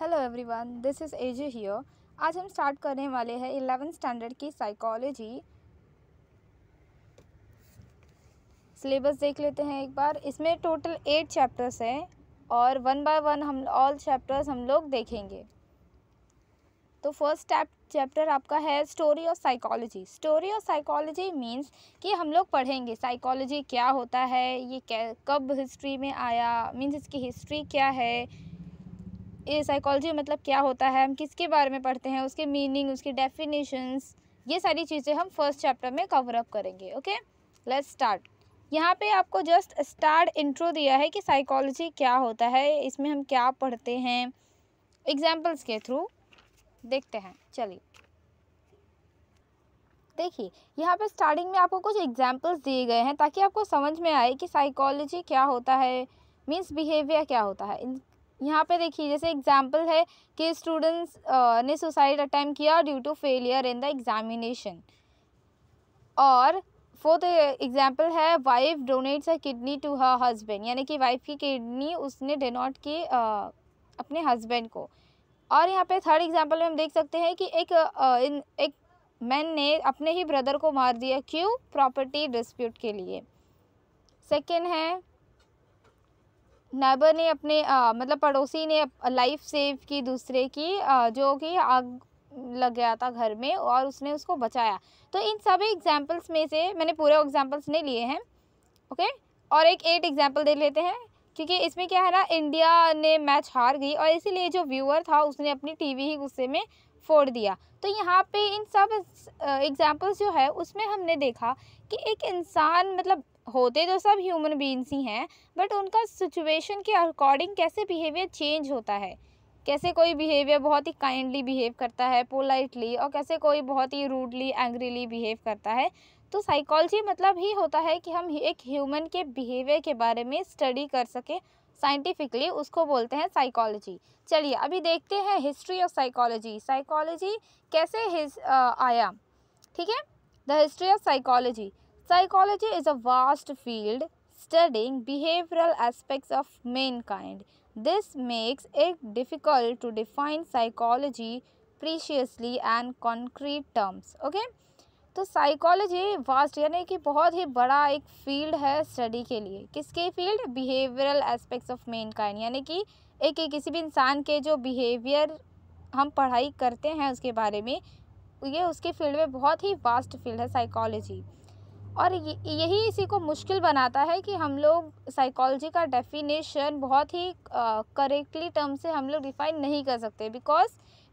Hello everyone this is एज here आज हम स्टार्ट करने वाले हैं इलेवन स्टैंडर्ड की साइकोलॉजी सिलेबस देख लेते हैं एक बार इसमें टोटल एट चैप्टर्स हैं और वन बाय वन हम ऑल चैप्टर्स हम लोग देखेंगे तो फर्स्ट चैप्टर आपका है story of psychology story of psychology means कि हम लोग पढ़ेंगे साइकोलॉजी क्या होता है ये कब हिस्ट्री में आया मीन्स इसकी हिस्ट्री क्या है साइकोलॉजी मतलब क्या होता है हम किसके बारे में पढ़ते हैं उसके मीनिंग उसके डेफिनेशंस ये सारी चीज़ें हम फर्स्ट चैप्टर में कवर अप करेंगे ओके लेट्स स्टार्ट यहाँ पे आपको जस्ट स्टार्ट इंट्रो दिया है कि साइकोलॉजी क्या होता है इसमें हम क्या पढ़ते हैं एग्जाम्पल्स के थ्रू देखते हैं चलिए देखिए यहाँ पे स्टार्टिंग में आपको कुछ एग्जाम्पल्स दिए गए हैं ताकि आपको समझ में आए कि साइकोलॉजी क्या होता है मीन्स बिहेवियर क्या होता है यहाँ पे देखिए जैसे एग्जाम्पल है कि स्टूडेंट्स ने सुसाइड अटैम्प किया due to failure in the examination और फोर्थ एग्जाम्पल है wife donates a kidney to her husband यानी कि वाइफ की किडनी उसने डिनोट की आ, अपने हस्बैंड को और यहाँ पे थर्ड एग्जाम्पल में हम देख सकते हैं कि एक आ, इन एक मैन ने अपने ही ब्रदर को मार दिया क्यों प्रॉपर्टी डिस्प्यूट के लिए सेकेंड है नेबर ने अपने आ, मतलब पड़ोसी ने लाइफ सेव की दूसरे की आ, जो कि आग लग गया था घर में और उसने उसको बचाया तो इन सभी एग्जाम्पल्स में से मैंने पूरे एग्जाम्पल्स नहीं लिए हैं ओके और एक एट एग्जाम्पल दे लेते हैं क्योंकि इसमें क्या है ना इंडिया ने मैच हार गई और इसीलिए जो व्यूअर था उसने अपनी टी ही गुस्से में फोड़ दिया तो यहाँ पे इन सब एग्जाम्पल्स जो है उसमें हमने देखा कि एक इंसान मतलब होते तो सब ह्यूमन बींग्स ही हैं बट उनका सिचुएशन के अकॉर्डिंग कैसे बिहेवियर चेंज होता है कैसे कोई बिहेवियर बहुत ही काइंडली बिहेव करता है पोलाइटली और कैसे कोई बहुत ही रूडली एंग्रीली बिहेव करता है तो साइकोलॉजी मतलब ही होता है कि हम एक ह्यूमन के बिहेवियर के बारे में स्टडी कर सकें साइंटिफिकली उसको बोलते हैं साइकोलॉजी चलिए अभी देखते हैं हिस्ट्री ऑफ साइकोलॉजी साइकोलॉजी कैसे हिस, आ, आया ठीक है the history of psychology Psychology is a vast field studying behavioral aspects of mankind. This makes it difficult to define psychology preciously and concrete terms. Okay? तो psychology vast यानी कि बहुत ही बड़ा एक फील्ड है स्टडी के लिए किसके field behavioural aspects of mankind यानी कि एक एक किसी भी इंसान के जो बिहेवियर हम पढ़ाई करते हैं उसके बारे में ये उसके फील्ड में बहुत ही वास्ट फील्ड है साइकोलॉजी और यही इसी को मुश्किल बनाता है कि हम लोग साइकोलॉजी का डेफिनेशन बहुत ही करेक्टली टर्म से हम लोग डिफाइन नहीं कर सकते बिकॉज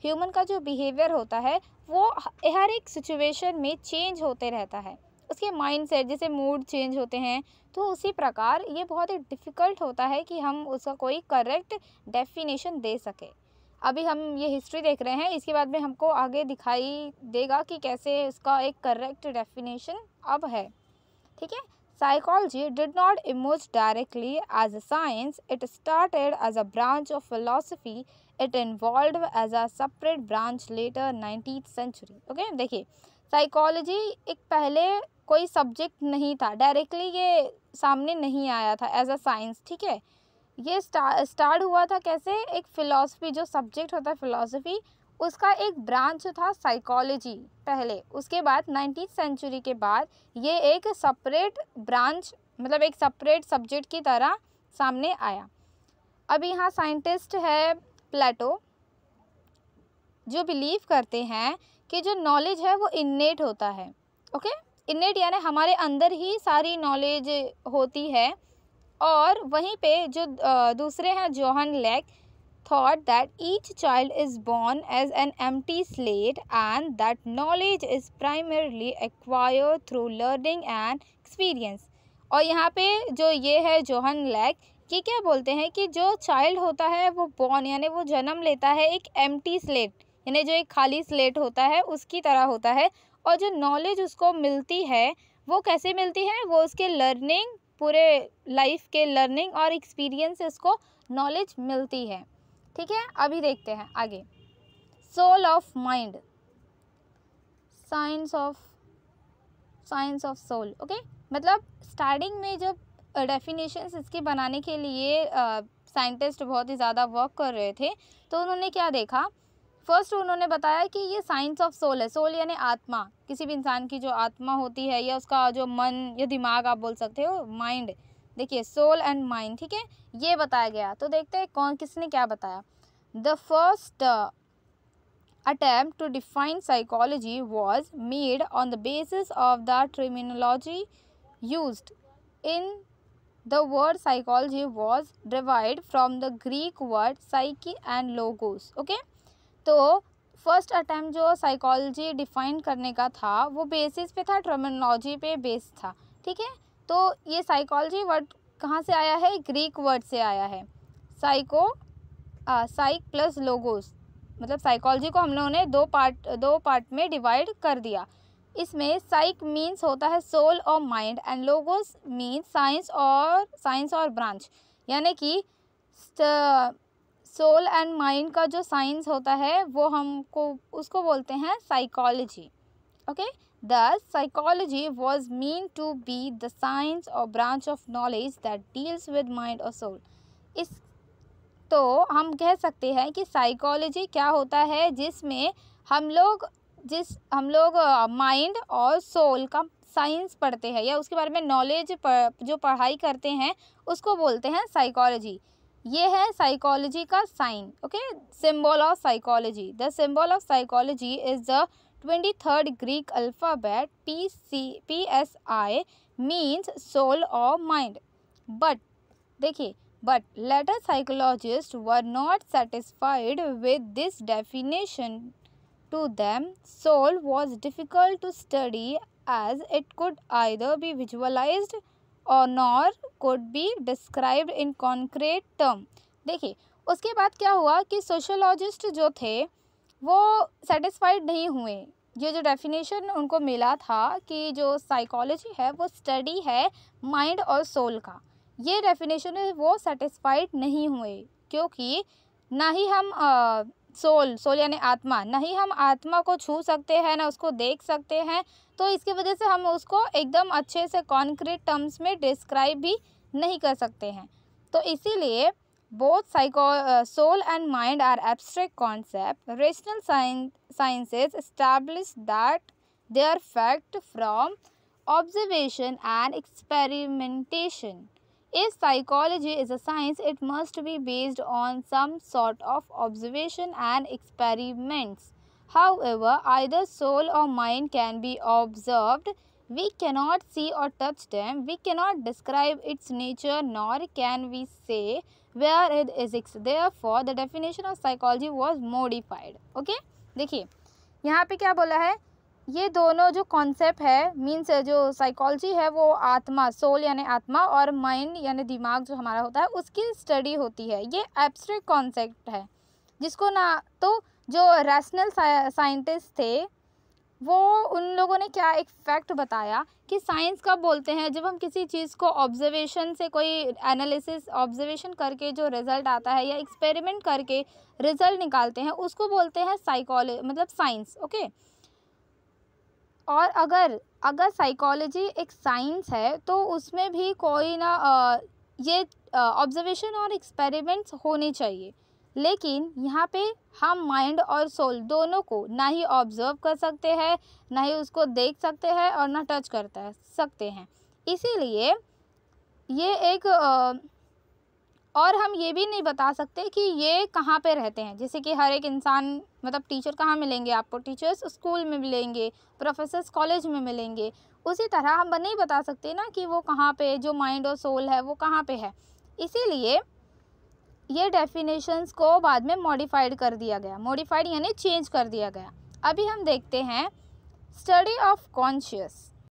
ह्यूमन का जो बिहेवियर होता है वो हर एक सिचुएशन में चेंज होते रहता है उसके माइंड सेट जैसे मूड चेंज होते हैं तो उसी प्रकार ये बहुत ही डिफ़िकल्ट होता है कि हम उसका कोई करेक्ट डेफिनेशन दे सकें अभी हम ये हिस्ट्री देख रहे हैं इसके बाद में हमको आगे दिखाई देगा कि कैसे इसका एक करेक्ट डेफिनेशन अब है ठीक है psychology did not emerge directly as a science it started as a branch of philosophy it involve as a separate branch later nineteen century okay देखिए साइकोलॉजी एक पहले कोई सब्जेक्ट नहीं था डायरेक्टली ये सामने नहीं आया था एज अ साइंस ठीक है ये स्टार्ट हुआ था कैसे एक फ़िलासफ़ी जो सब्जेक्ट होता है फ़िलासफ़ी उसका एक ब्रांच था साइकोलॉजी पहले उसके बाद नाइनटीन सेंचुरी के बाद ये एक सेपरेट ब्रांच मतलब एक सेपरेट सब्जेक्ट की तरह सामने आया अब यहाँ साइंटिस्ट है प्लेटो जो बिलीव करते हैं कि जो नॉलेज है वो इन्नेट होता है ओके इन्नेट यानी हमारे अंदर ही सारी नॉलेज होती है और वहीं पे जो दूसरे हैं John Locke that each child is born as an empty slate and that knowledge is primarily acquire through learning and experience और यहाँ पे जो ये है जोहन लेक ये क्या बोलते हैं कि जो चाइल्ड होता है वो बॉर्न यानी वो जन्म लेता है एक एम टी स्लेट यानी जो एक खाली स्लेट होता है उसकी तरह होता है और जो नॉलेज उसको मिलती है वो कैसे मिलती है वो उसके लर्निंग पूरे लाइफ के लर्निंग और एक्सपीरियंसेस को नॉलेज मिलती है ठीक है अभी देखते हैं आगे soul of mind science of science of soul okay मतलब स्टार्टिंग में जब डेफिनेशंस uh, इसके बनाने के लिए साइंटिस्ट uh, बहुत ही ज़्यादा वर्क कर रहे थे तो उन्होंने क्या देखा फर्स्ट उन्होंने बताया कि ये साइंस ऑफ सोल है सोल यानी आत्मा किसी भी इंसान की जो आत्मा होती है या उसका जो मन या दिमाग आप बोल सकते हो माइंड देखिए सोल एंड माइंड ठीक है ये बताया गया तो देखते हैं कौन किसने क्या बताया the first attempt to define psychology was made on the basis of the terminology use in the word psychology was divide from the Greek word psyche and logos okay तो फर्स्ट अटैम्प्ट जो psychology define करने का था वो basis पे था terminology पे base था ठीक है तो ये साइकोलॉजी वर्ड कहाँ से आया है ग्रीक वर्ड से आया है साइको साइक प्लस लोगोस मतलब साइकोलॉजी को हम लोगों ने दो पार्ट दो पार्ट में डिवाइड कर दिया इसमें साइक मीन्स होता है सोल और mind and logos means science और साइंस और ब्रांच यानी कि सोल एंड माइंड का जो साइंस होता है वो हमको उसको बोलते हैं psychology okay the psychology was mean to be the science और branch of knowledge that deals with mind और सोल इस तो हम कह सकते हैं कि साइकोलॉजी क्या होता है जिसमें हम लोग जिस हम लोग माइंड और सोल का साइंस पढ़ते हैं या उसके बारे में नॉलेज पर, जो पढ़ाई करते हैं उसको बोलते हैं साइकोलॉजी ये है साइकोलॉजी का sign okay symbol of psychology the symbol of psychology is the twenty third Greek alphabet P C P S I means soul of mind but देखिए but later psychologist were not satisfied with this definition to them soul was difficult to study as it could either be visualised और nor could be described in concrete term देखिए उसके बाद क्या हुआ कि सोशोलॉजिस्ट जो थे वो सेटिस्फाइड नहीं हुए ये जो डेफिनेशन उनको मिला था कि जो साइकोलॉजी है वो स्टडी है माइंड और सोल का ये डेफिनेशन वो सेटिस्फाइड नहीं हुए क्योंकि ना ही हम आ, सोल सोल यानी आत्मा नहीं हम आत्मा को छू सकते हैं ना उसको देख सकते हैं तो इसकी वजह से हम उसको एकदम अच्छे से कॉन्क्रीट टर्म्स में डिस्क्राइब भी नहीं कर सकते हैं तो इसीलिए both psycho soul and mind are abstract concept rational sciences establish that they are fact from observation and experimentation If psychology is a science, it must be based on some sort of observation and experiments. However, either soul or mind can be observed. We cannot see or touch them. We cannot describe its nature nor can we say where it exists. Therefore, the definition of psychology was modified. Okay? देखिए यहाँ पे क्या बोला है ये दोनों जो concept है मीन्स जो साइकोलॉजी है वो आत्मा सोल यानी आत्मा और माइंड यानी दिमाग जो हमारा होता है उसकी स्टडी होती है ये एब्स्ट्रैक्ट कॉन्सेप्ट है जिसको ना तो जो रैशनल साइंटिस्ट थे वो उन लोगों ने क्या एक फैक्ट बताया कि साइंस कब बोलते हैं जब हम किसी चीज़ को ऑब्जर्वेशन से कोई एनालिसिस ऑब्जर्वेशन करके जो रिज़ल्ट आता है या एक्सपेरिमेंट करके रिज़ल्ट निकालते हैं उसको बोलते हैं साइकोलॉजी मतलब साइंस ओके okay? और अगर अगर साइकोलॉजी एक साइंस है तो उसमें भी कोई ना आ, ये ऑब्जर्वेशन और एक्सपेरिमेंट्स होने चाहिए लेकिन यहाँ पे हम माइंड और सोल दोनों को ना ही ऑब्जर्व कर सकते हैं ना ही उसको देख सकते हैं और ना टच करता है सकते हैं इसीलिए ये एक आ, और हम ये भी नहीं बता सकते कि ये कहाँ पे रहते हैं जैसे कि हर एक इंसान मतलब टीचर कहाँ मिलेंगे आपको टीचर्स स्कूल में मिलेंगे प्रोफेसर्स कॉलेज में मिलेंगे उसी तरह हम नहीं बता सकते ना कि वो कहाँ पे जो माइंड और सोल है वो कहाँ पे है इसीलिए ये डेफिनेशंस को बाद में मॉडिफाइड कर दिया गया मॉडिफाइड यानी चेंज कर दिया गया अभी हम देखते हैं स्टडी ऑफ कॉन्शियस